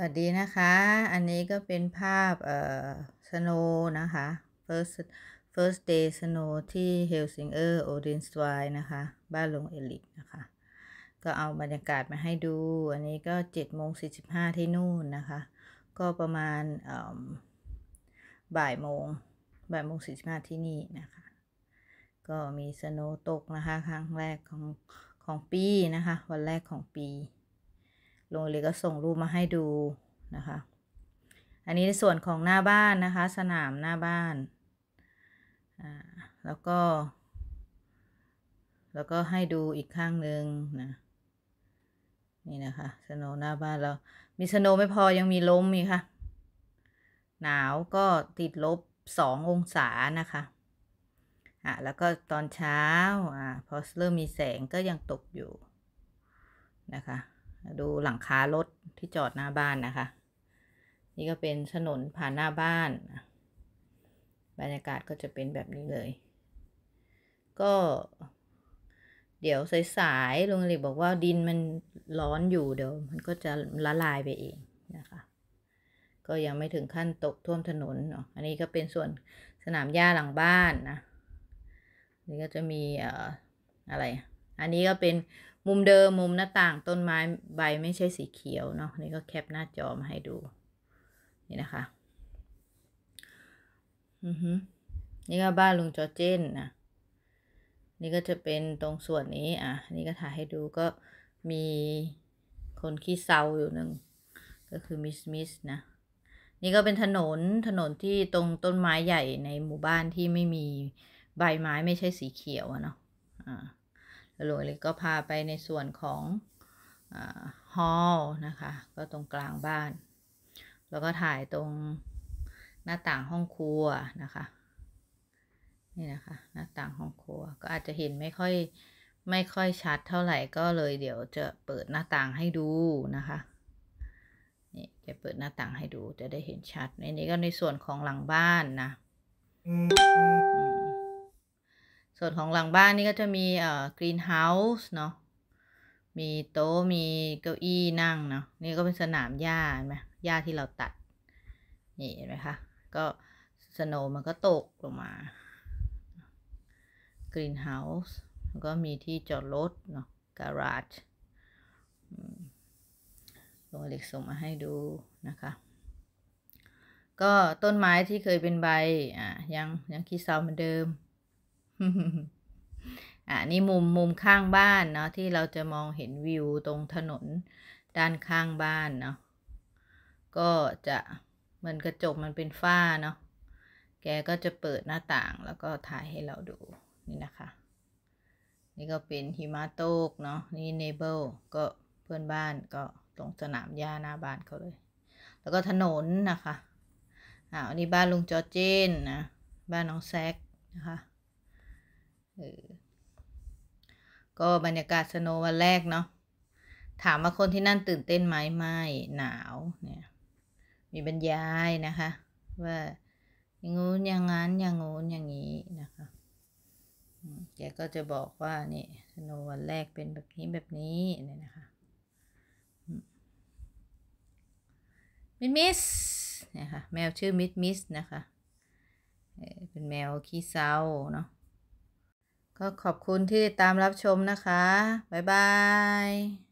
สวัสดีนะคะ อันนี้ก็เป็นภาพเอ่อสโนนะคะ first first day snow ที่เฮลซิงเออร์โอดินสไวนะคะ บ้านหลวงเอลิกนะคะ ก็เอาบรรยากาศมาให้ดู อันนี้ก็7จ็ดโมงสีที่นู่นนะคะ ก็ประมาณบ่ายโมงบ่ายโมงสีที่นี่นะคะ ก็มีสโนตกนะคะ ครั้งแรกของของปีนะคะ วันแรกของปีลุงลีก็ส่งรูปมาให้ดูนะคะ อันนี้ในส่วนของหน้าบ้านนะคะ สนามหน้าบ้าน อ่า แล้วก็ แล้วก็ให้ดูอีกข้างหนึ่งนะ นี่นะคะสนหน้าบ้านเรา มีสโนไม่พอยังมีลมอีกค่ะ หนาวก็ติดลบสององศา นะคะ อ่ะแล้วก็ตอนเช้า อ่ะพอเริ่มมีแสงก็ยังตกอยู่นะคะดูหลังคารถที่จอดหน้าบ้านนะคะนี่ก็เป็นถนนผ่านหน้าบ้าน บรรยากาศก็จะเป็นแบบนี้เลย ก็เดี๋ยวสายๆลุงหลีบอกว่าดินมันร้อนอยู่เดี๋ยวมันก็จะละลายไปเองนะคะ ก็ยังไม่ถึงขั้นตกท่วมถนนเนาะอันนี้ก็เป็นส่วนสนามหญ้าหลังบ้านนะนี่ก็จะมีเอ่ออะไรอันนี้ก็เป็นมุมเดิมมุมหน้าต่างต้นไม้ใบไม่ใช่สีเขียวเนาะนี่ก็แคปหน้าจอมาให้ดู นี่นะคะ อือฮึนี่ก็บ้านลุงจอเจนนะนี่ก็จะเป็นตรงส่วนนี้อ่ะนี่ก็ถ่ายให้ดูก็มีคนขี้เซาอยู่หนึ่งก็คือมิสมิสนะ นี่ก็เป็นถนนถนนที่ตรงต้นไม้ใหญ่ในหมู่บ้านที่ไม่มีใบไม้ไม่ใช่สีเขียวอะเนาะอ่าหลวงลิก็พาไปในส่วนของฮอลล์นะคะ ก็ตรงกลางบ้าน แล้วก็ถ่ายตรงหน้าต่างห้องครัวนะคะนี่นะคะ หน้าต่างห้องครัวก็อาจจะเห็นไม่ค่อยไม่ค่อยชัดเท่าไหร่ก็เลยเดี๋ยวจะเปิดหน้าต่างให้ดูนะคะนี่จะเปิดหน้าต่างให้ดูจะได้เห็นชัดในนี้ก็ในส่วนของหลังบ้านนะส่วนของหลังบ้านนี่ก็จะมีเอ่อกรีนเฮาส์เนาะ มีโต๊ะมีเก้าอี้นั่งเนาะ นี่ก็เป็นสนามหญ้าไหม หญ้าที่เราตัด นี่เห็นไหมคะ ก็ สโนมันก็ตกลงมา กรีนเฮาส์ ก็มีที่จอดรถเนาะการาจลงเล็กส่งมาให้ดูนะคะ ก็ต้นไม้ที่เคยเป็นใบ อ่ะยังยังคิดซาวเหมือนเดิมอันนี้มุมมุมข้างบ้านเนาะที่เราจะมองเห็นวิวตรงถนน ด้านข้างบ้านเนาะก็จะมันกระจกมันเป็นฝ้าเนาะแกก็จะเปิดหน้าต่าง แล้วก็ถ่ายให้เราดูนี่นะคะ นี่ก็เป็นหิมะโตกเนาะนี่เนเบิลก็เพื่อนบ้านก็ตรงสนามหญ้าหน้าบ้านเขาเลย แล้วก็ถนนนะคะอ่านี้บ้านลุงจอเจนนะ บ้านน้องแซกนะคะออก็บรรยากาศสโนวันแรก เนาะ ถามว่าคนที่นั่นตื่นเต้นไหมไม่หนาวเนี่ยมีบรรยายนะคะ ว่าอย่างงู้นอย่างงั้นอย่างงู้นอย่างนี้นะคะแกก็จะบอกว่านี่สโนวันแรกเป็นแบบนี้แบบนี้เนี่ยนะคะมิดมิสนะคะ แมวชื่อ มิดมิสนะคะเป็นแมวขี้เศร้าเนาะก็ขอบคุณที่ตามรับชมนะคะ บ๊ายบาย